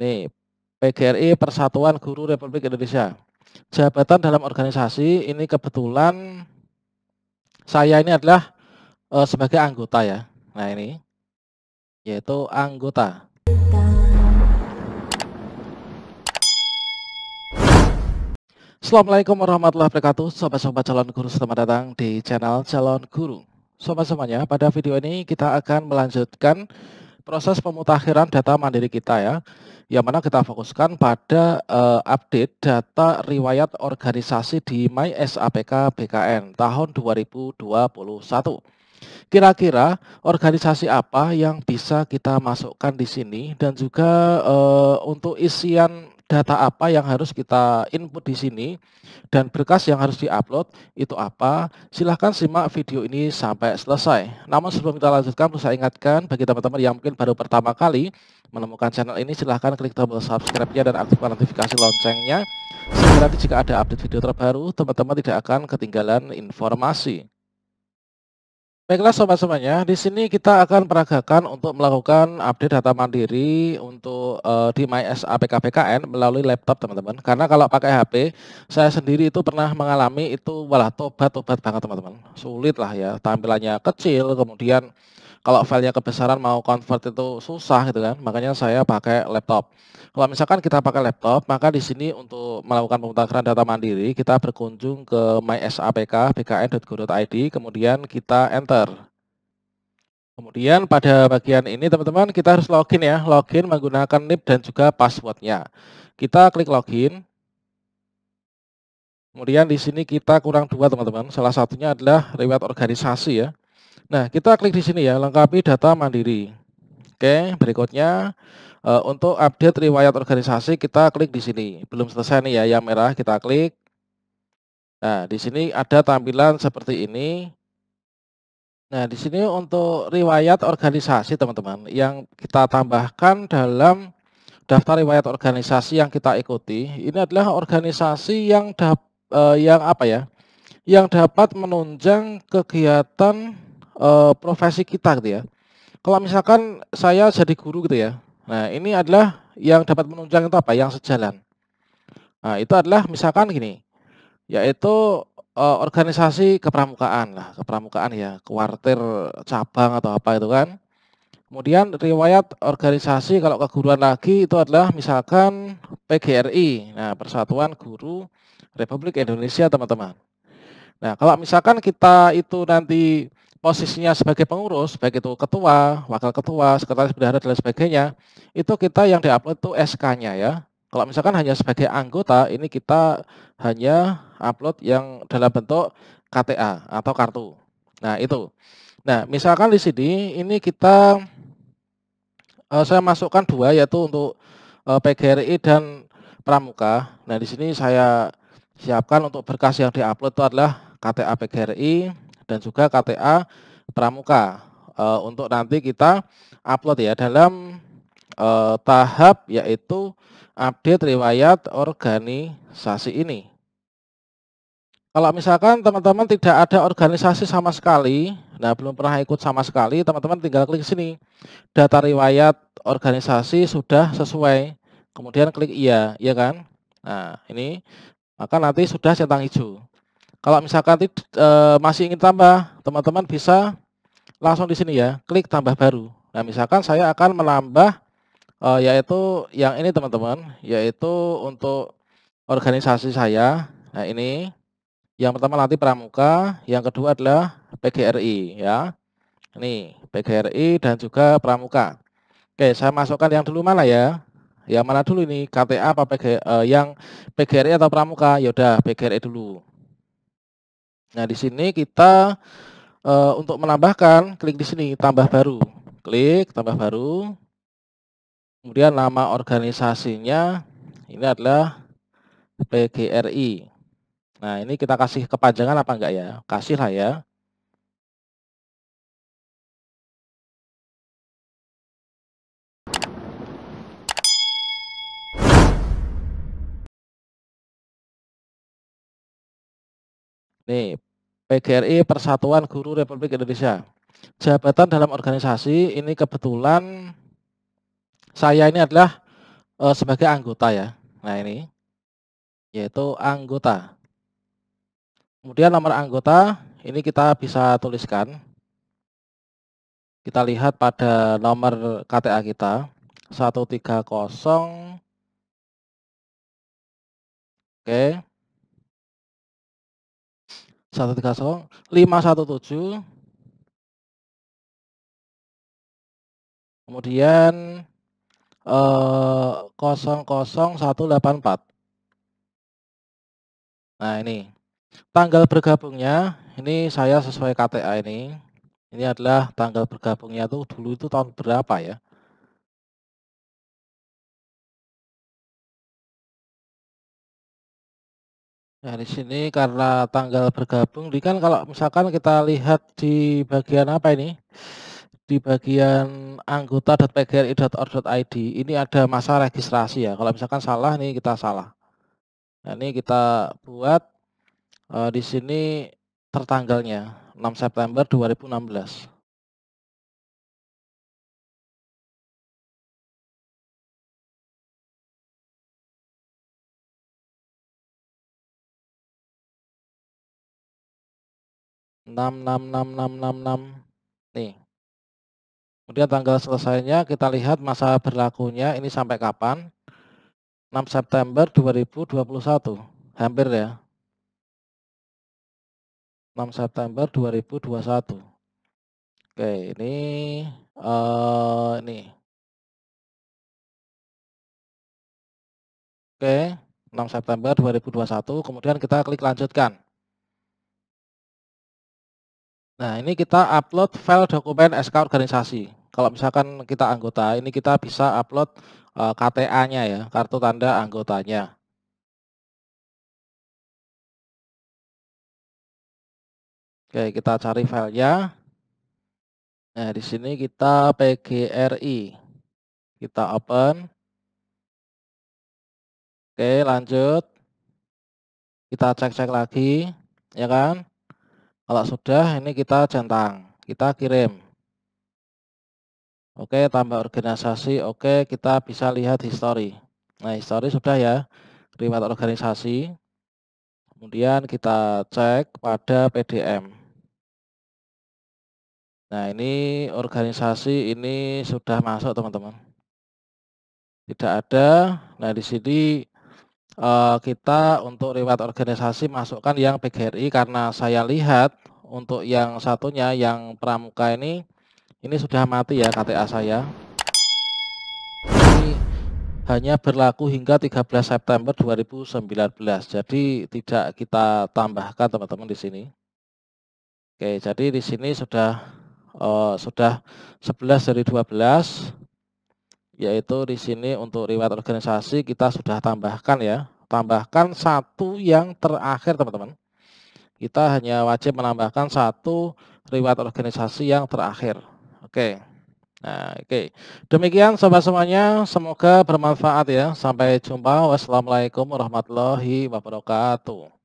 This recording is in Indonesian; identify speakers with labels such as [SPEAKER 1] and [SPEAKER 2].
[SPEAKER 1] Nih, PGRI Persatuan Guru Republik Indonesia. Jabatan dalam organisasi ini kebetulan saya ini adalah uh, sebagai anggota ya. Nah ini yaitu anggota. Assalamualaikum warahmatullahi wabarakatuh Sobat-sobat calon guru selamat datang di channel calon guru sobat semuanya pada video ini kita akan melanjutkan proses pemutakhiran data mandiri kita ya, yang mana kita fokuskan pada uh, update data riwayat organisasi di MySAPK BKN tahun 2021. Kira-kira organisasi apa yang bisa kita masukkan di sini dan juga uh, untuk isian data apa yang harus kita input di sini dan berkas yang harus diupload itu apa. Silahkan simak video ini sampai selesai. Namun sebelum kita lanjutkan, perlu saya ingatkan bagi teman-teman yang mungkin baru pertama kali menemukan channel ini, silahkan klik tombol subscribe-nya dan aktifkan notifikasi loncengnya. Sehingga nanti jika ada update video terbaru, teman-teman tidak akan ketinggalan informasi. Baiklah sobat-sobatnya, di sini kita akan peragakan untuk melakukan update data mandiri untuk uh, di MyS APK PKN melalui laptop teman-teman. Karena kalau pakai HP, saya sendiri itu pernah mengalami itu walah tobat-tobat banget teman-teman. Sulit lah ya, tampilannya kecil, kemudian kalau filenya kebesaran mau convert itu susah gitu kan makanya saya pakai laptop kalau misalkan kita pakai laptop maka di sini untuk melakukan pemutakhiran data mandiri kita berkunjung ke mysapk bkn.go.id kemudian kita enter Kemudian pada bagian ini teman-teman kita harus login ya, login menggunakan NIP dan juga passwordnya. Kita klik login. Kemudian di sini kita kurang dua teman-teman, salah satunya adalah riwayat organisasi ya. Nah, kita klik di sini ya, lengkapi data mandiri. Oke, berikutnya eh, untuk update riwayat organisasi kita klik di sini. Belum selesai nih ya, yang merah kita klik. Nah, di sini ada tampilan seperti ini. Nah, di sini untuk riwayat organisasi teman-teman yang kita tambahkan dalam daftar riwayat organisasi yang kita ikuti, ini adalah organisasi yang dap, eh, yang apa ya? Yang dapat menunjang kegiatan uh, profesi kita gitu ya. Kalau misalkan saya jadi guru gitu ya. Nah, ini adalah yang dapat menunjang itu apa? Yang sejalan. Nah, itu adalah misalkan gini. Yaitu uh, organisasi kepramukaan lah, kepramukaan ya, kuartir cabang atau apa itu kan. Kemudian riwayat organisasi kalau keguruan lagi itu adalah misalkan PGRI, nah Persatuan Guru Republik Indonesia teman-teman. Nah kalau misalkan kita itu nanti posisinya sebagai pengurus, baik itu ketua, wakil ketua, sekretaris bendahara dan sebagainya, itu kita yang diupload itu SK-nya ya. Kalau misalkan hanya sebagai anggota, ini kita hanya upload yang dalam bentuk KTA atau kartu. Nah, itu. Nah, misalkan di sini ini kita eh, saya masukkan dua yaitu untuk eh, PGRI dan Pramuka. Nah, di sini saya siapkan untuk berkas yang diupload itu adalah KTA PGRI, dan juga KTA Pramuka uh, untuk nanti kita upload ya dalam uh, tahap yaitu update riwayat organisasi ini. Kalau misalkan teman-teman tidak ada organisasi sama sekali, nah belum pernah ikut sama sekali, teman-teman tinggal klik sini. Data riwayat organisasi sudah sesuai. Kemudian klik iya, iya kan? Nah, ini maka nanti sudah centang hijau. Kalau misalkan uh, masih ingin tambah, teman-teman bisa langsung di sini ya, klik tambah baru. Nah, misalkan saya akan menambah uh, yaitu yang ini teman-teman, yaitu untuk organisasi saya. Nah, ini yang pertama nanti Pramuka, yang kedua adalah PGRI ya. Ini PGRI dan juga Pramuka. Oke, saya masukkan yang dulu mana ya? Yang mana dulu ini? KTA apa PG, uh, eh, yang PGRI atau Pramuka? Yaudah, PGRI dulu. Nah, di sini kita e, untuk menambahkan klik di sini tambah baru. Klik tambah baru. Kemudian nama organisasinya ini adalah PGRI. Nah, ini kita kasih kepanjangan apa enggak ya? Kasih lah ya. Nih, PGRI Persatuan Guru Republik Indonesia. Jabatan dalam organisasi ini kebetulan saya ini adalah uh, sebagai anggota ya. Nah, ini yaitu anggota. Kemudian nomor anggota ini kita bisa tuliskan. Kita lihat pada nomor KTA kita 130 Oke. Okay satu tiga lima satu tujuh kemudian eh, kosong kosong satu delapan empat nah ini tanggal bergabungnya ini saya sesuai KTA ini ini adalah tanggal bergabungnya tuh dulu itu tahun berapa ya Nah, di sini karena tanggal bergabung, di kan kalau misalkan kita lihat di bagian apa ini? Di bagian anggota.pgri.or.id, ini ada masa registrasi ya. Kalau misalkan salah nih kita salah. Nah, ini kita buat uh, di sini tertanggalnya 6 September 2016. 6, Nih. Kemudian tanggal selesainya kita lihat masa berlakunya ini sampai kapan. 6 September 2021. Hampir ya. 6 September 2021. Oke, ini uh, ini. Oke, 6 September 2021. Kemudian kita klik lanjutkan. Nah, ini kita upload file dokumen SK organisasi. Kalau misalkan kita anggota, ini kita bisa upload eh, KTA-nya ya, kartu tanda anggotanya. Oke, kita cari filenya. Nah, di sini kita PGRI. Kita open. Oke, lanjut. Kita cek-cek lagi, ya kan? Kalau sudah ini kita centang, kita kirim. Oke, tambah organisasi. Oke, kita bisa lihat histori. Nah, histori sudah ya. Riwayat organisasi. Kemudian kita cek pada PDM. Nah, ini organisasi ini sudah masuk, teman-teman. Tidak ada. Nah, di sini Eh, kita untuk riwayat organisasi masukkan yang PGRI karena saya lihat untuk yang satunya yang pramuka ini ini sudah mati ya KTA saya. Ini hanya berlaku hingga 13 September 2019. Jadi tidak kita tambahkan teman-teman di sini. Oke, jadi di sini sudah uh, sudah 11 dari 12 yaitu di sini untuk riwayat organisasi kita sudah tambahkan ya tambahkan satu yang terakhir teman-teman kita hanya wajib menambahkan satu riwayat organisasi yang terakhir oke nah oke demikian sobat semuanya semoga bermanfaat ya sampai jumpa wassalamualaikum warahmatullahi wabarakatuh